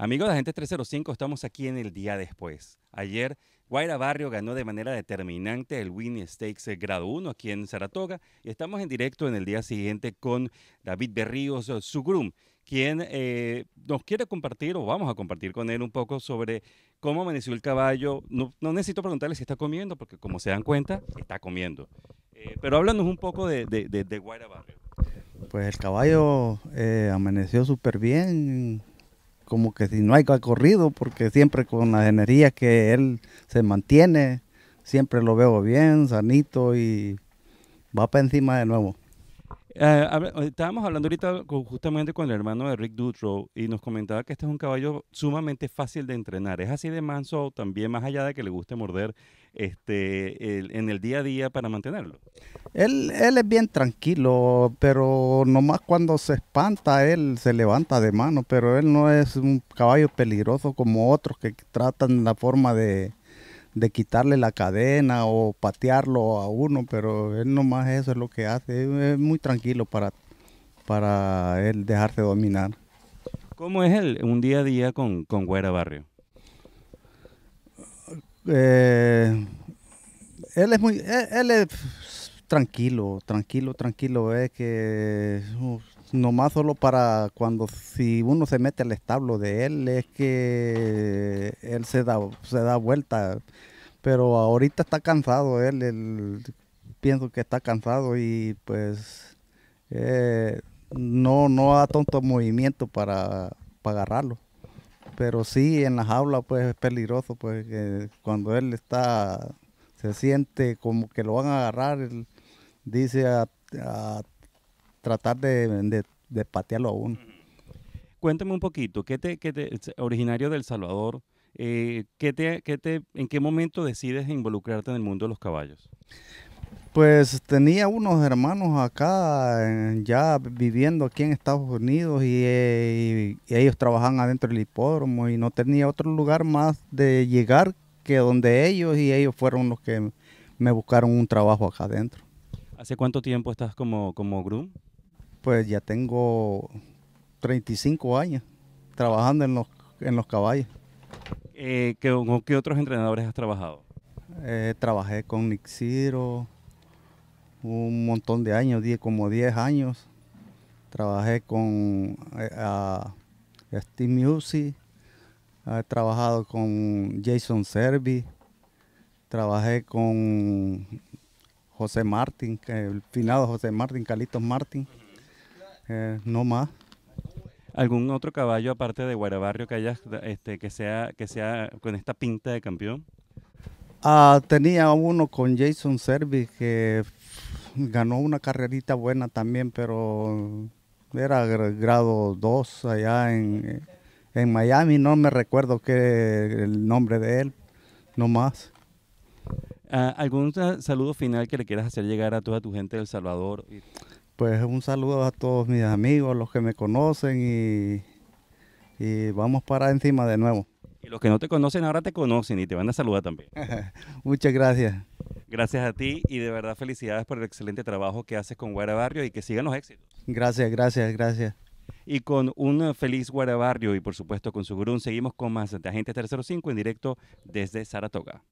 Amigos de Gente 305, estamos aquí en el día después. Ayer, Guaira Barrio ganó de manera determinante el Winnie Stakes eh, grado 1 aquí en Saratoga y estamos en directo en el día siguiente con David Berríos eh, groom, quien eh, nos quiere compartir o vamos a compartir con él un poco sobre cómo amaneció el caballo. No, necesito preguntarle si está comiendo, porque como se dan cuenta, está comiendo. pero háblanos un poco de, de, Guaira Barrio. Pues el caballo amaneció súper bien, como que si no hay corrido, porque siempre con la energías que él se mantiene, siempre lo veo bien, sanito y va para encima de nuevo. Eh, estábamos hablando ahorita justamente con el hermano de Rick Dutrow y nos comentaba que este es un caballo sumamente fácil de entrenar. Es así de manso también, más allá de que le guste morder este, en el día a día para mantenerlo. Él, él es bien tranquilo, pero nomás cuando se espanta, él se levanta de mano, pero él no es un caballo peligroso como otros que tratan la forma de de quitarle la cadena o patearlo a uno, pero él nomás eso es lo que hace. Es muy tranquilo para, para él dejarse dominar. ¿Cómo es él un día a día con, con Güera Barrio? Eh, él es muy, él es, tranquilo, tranquilo, tranquilo. Es que no nomás solo para cuando si uno se mete al establo de él, es que él se da, se da vuelta. Pero ahorita está cansado él, pienso que está cansado y pues eh, no, no da tanto movimiento para, para agarrarlo pero sí en la jaula pues es peligroso porque pues, cuando él está se siente como que lo van a agarrar dice, a, tratar de, patearlo a uno. Cuéntame un poquito, ¿qué te, qué te originario del Salvador, eh, ¿qué te, te, ¿en qué momento decides involucrarte en el mundo de los caballos? Pues tenía unos hermanos acá, eh, ya viviendo aquí en Estados Unidos, eh, y, y ellos trabajaban adentro del hipódromo, y no tenía otro lugar más de llegar que donde ellos, y ellos fueron los que me buscaron un trabajo acá adentro. ¿Hace cuánto tiempo estás como, groom? Pues ya tengo 35 años trabajando en los, en los caballos. Eh, ¿Con qué otros entrenadores has trabajado? Eh, trabajé con Nixiro un montón de años, como 10 años. Trabajé con eh, Steve Music, he trabajado con Jason Servi, trabajé con José Martín, el finado José Martín, Calitos Martín, eh, no más. ¿Algún otro caballo aparte de Guarabarrio que haya, este, que sea, que sea con esta pinta de campeón? Ah, tenía uno con Jason Servi que ganó una carrerita buena también, pero era grado 2 allá en, en Miami, no me recuerdo qué el nombre de él, no más. Ah, ¿Algún saludo final que le quieras hacer llegar a toda tu gente del Salvador? Pues un saludo a todos mis amigos, los que me conocen y, vamos para encima de nuevo. Y los que no te conocen ahora te conocen y te van a saludar también. Muchas gracias. Gracias a ti y de verdad felicidades por el excelente trabajo que haces con Barrio y que sigan los éxitos. Gracias, gracias, gracias. Y con un feliz Barrio y por supuesto con su grun seguimos con más de Agente 305 en directo desde Saratoga.